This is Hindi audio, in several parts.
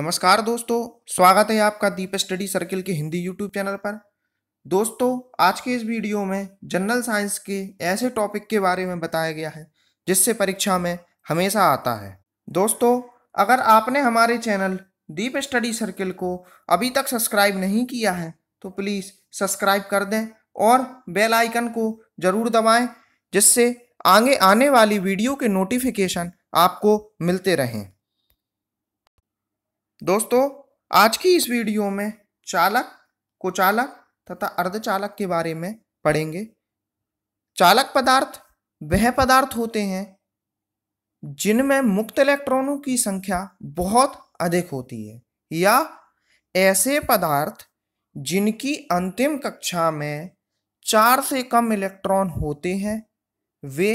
नमस्कार दोस्तों स्वागत है आपका दीप स्टडी सर्किल के हिंदी यूट्यूब चैनल पर दोस्तों आज के इस वीडियो में जनरल साइंस के ऐसे टॉपिक के बारे में बताया गया है जिससे परीक्षा में हमेशा आता है दोस्तों अगर आपने हमारे चैनल दीप स्टडी सर्किल को अभी तक सब्सक्राइब नहीं किया है तो प्लीज़ सब्सक्राइब कर दें और बेल आइकन को ज़रूर दबाएं जिससे आगे आने वाली वीडियो के नोटिफिकेशन आपको मिलते रहें दोस्तों आज की इस वीडियो में चालक कुचालक तथा अर्धचालक के बारे में पढ़ेंगे चालक पदार्थ वह पदार्थ होते हैं जिनमें मुक्त इलेक्ट्रॉनों की संख्या बहुत अधिक होती है या ऐसे पदार्थ जिनकी अंतिम कक्षा में चार से कम इलेक्ट्रॉन होते हैं वे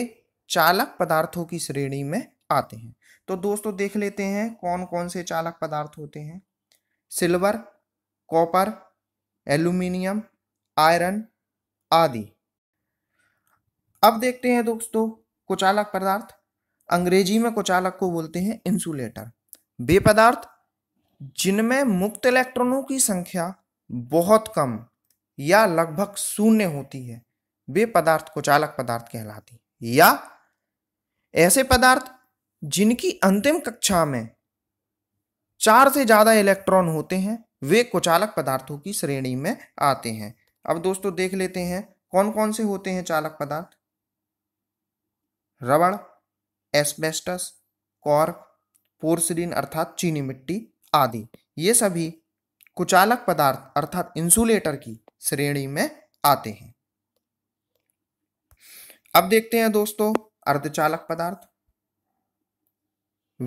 चालक पदार्थों की श्रेणी में आते हैं तो दोस्तों देख लेते हैं कौन कौन से चालक पदार्थ होते हैं सिल्वर कॉपर एल्यूमिनियम आयरन आदि अब देखते हैं दोस्तों कुचालक पदार्थ अंग्रेजी में कुचालक को बोलते हैं इंसुलेटर वे पदार्थ जिनमें मुक्त इलेक्ट्रॉनों की संख्या बहुत कम या लगभग शून्य होती है वे पदार्थ कुचालक पदार्थ कहलाती या ऐसे पदार्थ जिनकी अंतिम कक्षा में चार से ज़्यादा इलेक्ट्रॉन होते हैं वे कुचालक पदार्थों की श्रेणी में आते हैं अब दोस्तों देख लेते हैं कौन कौन से होते हैं चालक पदार्थ रबड़ एस्बेस्टस कॉर्क पोर्सिन अर्थात चीनी मिट्टी आदि ये सभी कुचालक पदार्थ अर्थात इंसुलेटर की श्रेणी में आते हैं अब देखते हैं दोस्तों अर्धचालक पदार्थ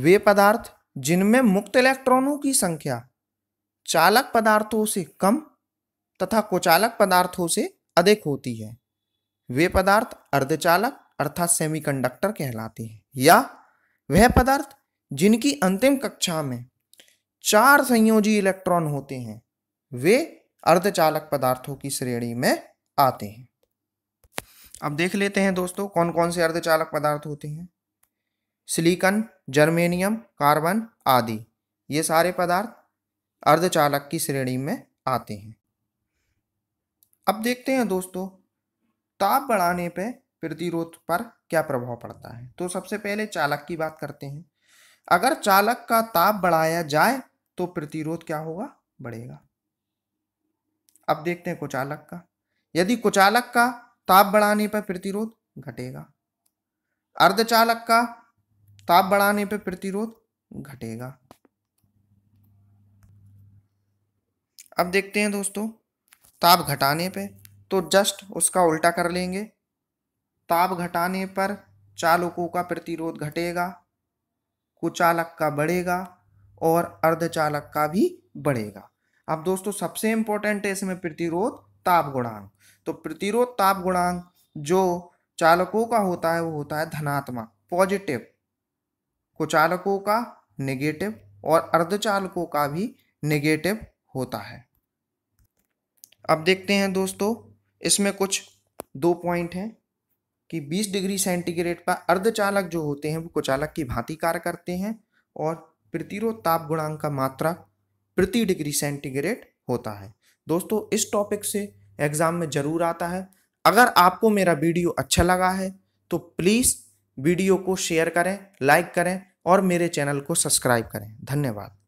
वे पदार्थ जिनमें मुक्त इलेक्ट्रॉनों की संख्या चालक पदार्थों से कम तथा कुचालक पदार्थों से अधिक होती है वे पदार्थ अर्धचालक अर्थात सेमीकंडक्टर कहलाते हैं या वह पदार्थ जिनकी अंतिम कक्षा में चार संयोजी इलेक्ट्रॉन होते हैं वे अर्धचालक पदार्थों की श्रेणी में आते हैं अब देख लेते हैं दोस्तों कौन कौन से अर्धचालक पदार्थ होते हैं सिलिकन जर्मेनियम कार्बन आदि ये सारे पदार्थ अर्धचालक की श्रेणी में आते हैं अब देखते हैं दोस्तों ताप बढ़ाने पे प्रतिरोध पर क्या प्रभाव पड़ता है तो सबसे पहले चालक की बात करते हैं अगर चालक का ताप बढ़ाया जाए तो प्रतिरोध क्या होगा बढ़ेगा अब देखते हैं कुचालक का यदि कुचालक का ताप बढ़ाने पर प्रतिरोध घटेगा अर्धचालक का ताप बढ़ाने पर प्रतिरोध घटेगा अब देखते हैं दोस्तों ताप घटाने पे तो जस्ट उसका उल्टा कर लेंगे ताप घटाने पर चालकों का प्रतिरोध घटेगा कुचालक का बढ़ेगा और अर्धचालक का भी बढ़ेगा अब दोस्तों सबसे इंपॉर्टेंट है इसमें प्रतिरोध ताप गुणांक तो प्रतिरोध ताप गुणांक जो चालकों का होता है वो होता है धनात्मक पॉजिटिव कुचालकों का नेगेटिव और अर्धचालकों का भी नेगेटिव होता है अब देखते हैं दोस्तों इसमें कुछ दो पॉइंट हैं कि 20 डिग्री सेंटीग्रेड पर अर्धचालक जो होते हैं वो कुचालक की भांति कार्य करते हैं और प्रतिरोध ताप गुणांक का मात्रा प्रति डिग्री सेंटीग्रेड होता है दोस्तों इस टॉपिक से एग्ज़ाम में ज़रूर आता है अगर आपको मेरा वीडियो अच्छा लगा है तो प्लीज़ वीडियो को शेयर करें लाइक करें और मेरे चैनल को सब्सक्राइब करें धन्यवाद